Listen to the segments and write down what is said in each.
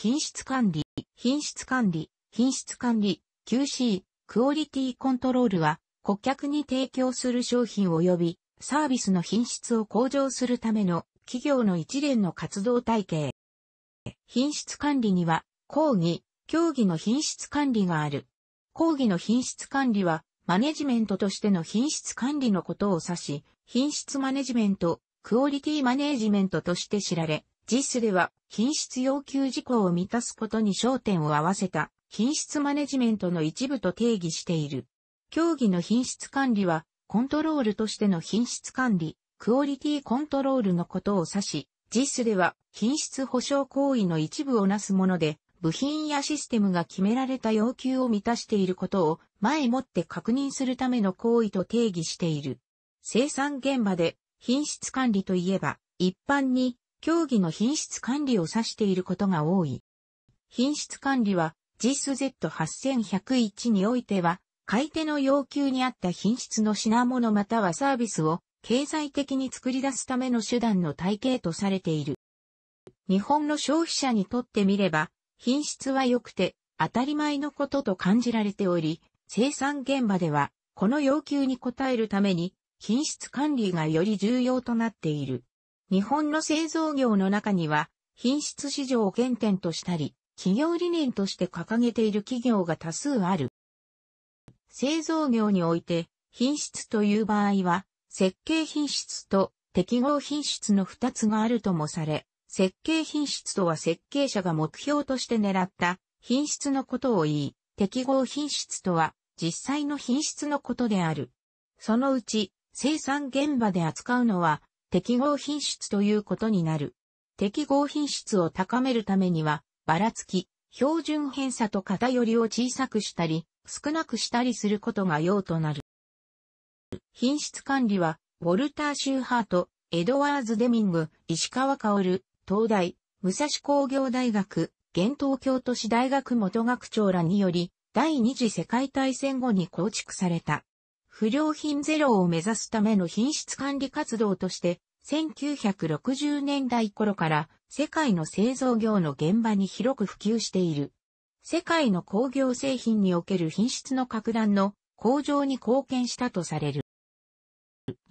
品質管理、品質管理、品質管理、QC、クオリティコントロールは、顧客に提供する商品及びサービスの品質を向上するための企業の一連の活動体系。品質管理には、講義、競技の品質管理がある。講義の品質管理は、マネジメントとしての品質管理のことを指し、品質マネジメント、クオリティマネジメントとして知られ、ジスでは品質要求事項を満たすことに焦点を合わせた品質マネジメントの一部と定義している。競技の品質管理はコントロールとしての品質管理、クオリティコントロールのことを指し、ジスでは品質保証行為の一部をなすもので、部品やシステムが決められた要求を満たしていることを前もって確認するための行為と定義している。生産現場で品質管理といえば、一般に競技の品質管理を指していることが多い。品質管理は g i s z 8 1 0 1においては、買い手の要求に合った品質の品物またはサービスを経済的に作り出すための手段の体系とされている。日本の消費者にとってみれば、品質は良くて当たり前のことと感じられており、生産現場ではこの要求に応えるために品質管理がより重要となっている。日本の製造業の中には、品質市場を原点としたり、企業理念として掲げている企業が多数ある。製造業において、品質という場合は、設計品質と適合品質の二つがあるともされ、設計品質とは設計者が目標として狙った品質のことを言い、適合品質とは実際の品質のことである。そのうち生産現場で扱うのは適合品質ということになる。適合品質を高めるためには、ばらつき、標準偏差と偏りを小さくしたり、少なくしたりすることが用となる。品質管理は、ウォルター・シューハート、エドワーズ・デミング、石川薫、東大、武蔵工業大学、現東京都市大学元学長らにより、第二次世界大戦後に構築された。不良品ゼロを目指すための品質管理活動として、1960年代頃から世界の製造業の現場に広く普及している。世界の工業製品における品質の拡大の向上に貢献したとされる。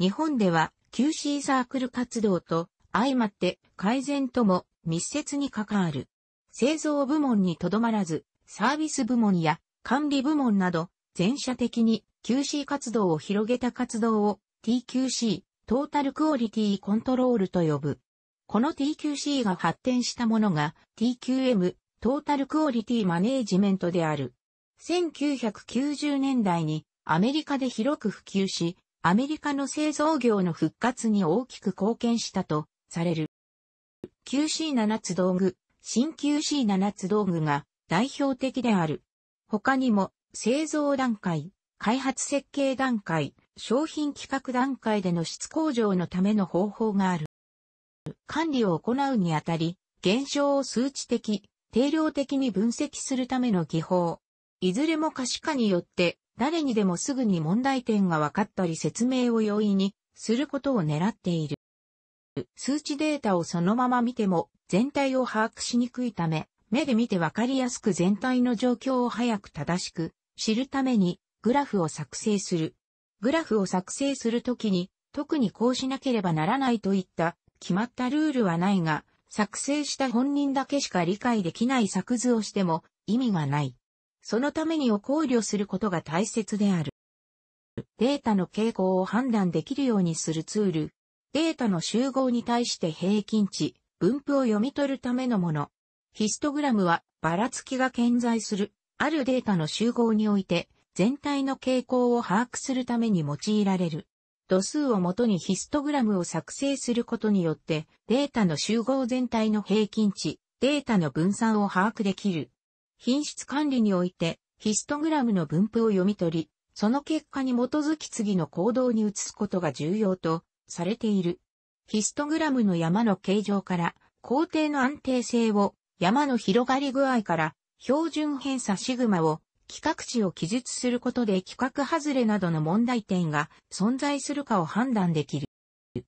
日本では QC サークル活動と相まって改善とも密接に関わる。製造部門にとどまらず、サービス部門や管理部門など全社的に QC 活動を広げた活動を TQC、トータルクオリティコントロールと呼ぶ。この TQC が発展したものが TQM、トータルクオリティマネージメントである。1990年代にアメリカで広く普及し、アメリカの製造業の復活に大きく貢献したとされる。QC7 つ道具、新 QC7 つ道具が代表的である。他にも製造段階、開発設計段階、商品企画段階での質向上のための方法がある。管理を行うにあたり、現象を数値的、定量的に分析するための技法。いずれも可視化によって、誰にでもすぐに問題点が分かったり説明を容易にすることを狙っている。数値データをそのまま見ても全体を把握しにくいため、目で見て分かりやすく全体の状況を早く正しく知るためにグラフを作成する。グラフを作成するときに、特にこうしなければならないといった決まったルールはないが、作成した本人だけしか理解できない作図をしても意味がない。そのためにを考慮することが大切である。データの傾向を判断できるようにするツール。データの集合に対して平均値、分布を読み取るためのもの。ヒストグラムはばらつきが顕在する、あるデータの集合において、全体の傾向を把握するために用いられる。度数をもとにヒストグラムを作成することによって、データの集合全体の平均値、データの分散を把握できる。品質管理において、ヒストグラムの分布を読み取り、その結果に基づき次の行動に移すことが重要とされている。ヒストグラムの山の形状から、工程の安定性を、山の広がり具合から、標準偏差シグマを企画値を記述することで企画外れなどの問題点が存在するかを判断できる。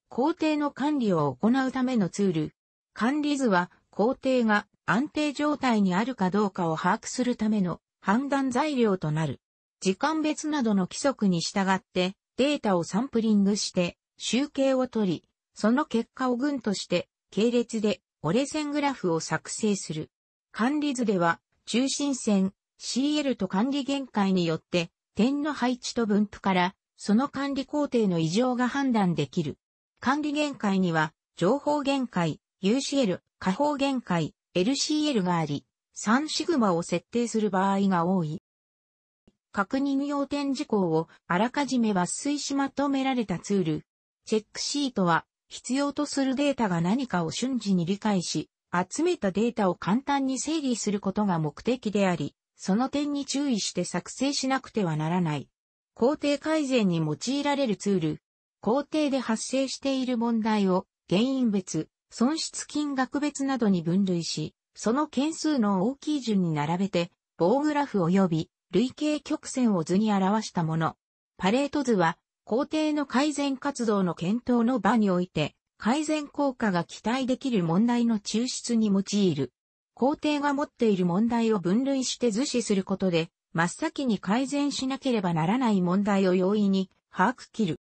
工程の管理を行うためのツール。管理図は工程が安定状態にあるかどうかを把握するための判断材料となる。時間別などの規則に従ってデータをサンプリングして集計を取り、その結果を群として系列で折れ線グラフを作成する。管理図では中心線、CL と管理限界によって、点の配置と分布から、その管理工程の異常が判断できる。管理限界には、情報限界、UCL、下方限界、LCL があり、3シグマを設定する場合が多い。確認要点事項をあらかじめ抜粋しまとめられたツール。チェックシートは必要とするデータが何かを瞬時に理解し、集めたデータを簡単に整理することが目的であり、その点に注意して作成しなくてはならない。工程改善に用いられるツール、工程で発生している問題を原因別、損失金額別などに分類し、その件数の大きい順に並べて、棒グラフ及び累計曲線を図に表したもの。パレート図は、工程の改善活動の検討の場において、改善効果が期待できる問題の抽出に用いる。皇帝が持っている問題を分類して図示することで、真っ先に改善しなければならない問題を容易に把握切る。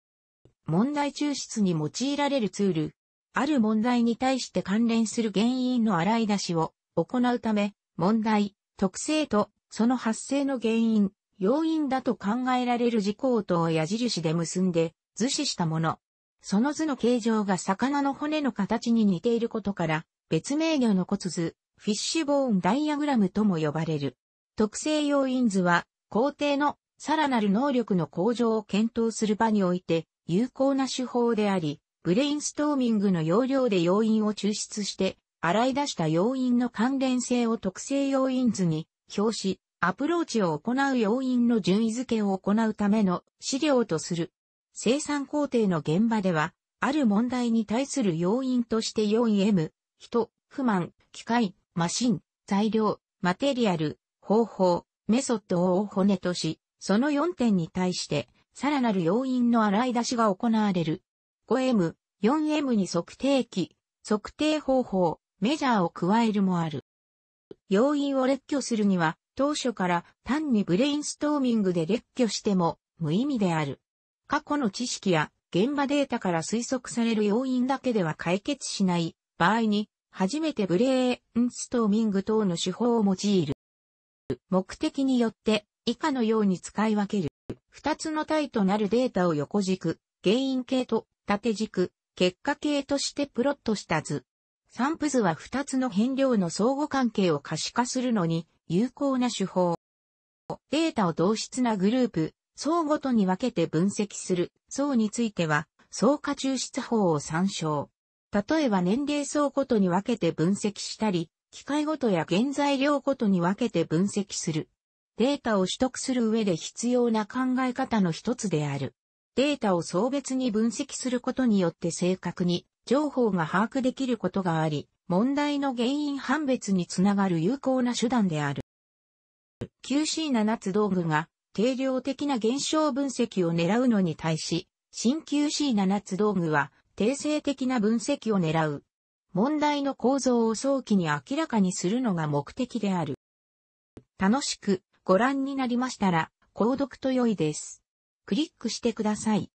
問題抽出に用いられるツール。ある問題に対して関連する原因の洗い出しを行うため、問題、特性とその発生の原因、要因だと考えられる事項等を矢印で結んで図示したもの。その図の形状が魚の骨の形に似ていることから、別名魚の骨図、フィッシュボーンダイアグラムとも呼ばれる。特性要因図は、工程のさらなる能力の向上を検討する場において有効な手法であり、ブレインストーミングの要領で要因を抽出して、洗い出した要因の関連性を特性要因図に表し、アプローチを行う要因の順位付けを行うための資料とする。生産工程の現場では、ある問題に対する要因として 4M、人、不満、機械、マシン、材料、マテリアル、方法、メソッドを骨とし、その4点に対して、さらなる要因の洗い出しが行われる。5M、4M に測定器、測定方法、メジャーを加えるもある。要因を列挙するには、当初から単にブレインストーミングで列挙しても無意味である。過去の知識や現場データから推測される要因だけでは解決しない場合に、初めてブレーンストーミング等の手法を用いる。目的によって以下のように使い分ける。二つの体となるデータを横軸、原因系と縦軸、結果系としてプロットした図。散布図は二つの変量の相互関係を可視化するのに有効な手法。データを同質なグループ、層ごとに分けて分析する層については、層下抽出法を参照。例えば年齢層ごとに分けて分析したり、機械ごとや原材料ごとに分けて分析する。データを取得する上で必要な考え方の一つである。データを層別に分析することによって正確に情報が把握できることがあり、問題の原因判別につながる有効な手段である。QC7 つ道具が定量的な現象分析を狙うのに対し、新 QC7 つ道具は定性的な分析を狙う。問題の構造を早期に明らかにするのが目的である。楽しくご覧になりましたら、購読と良いです。クリックしてください。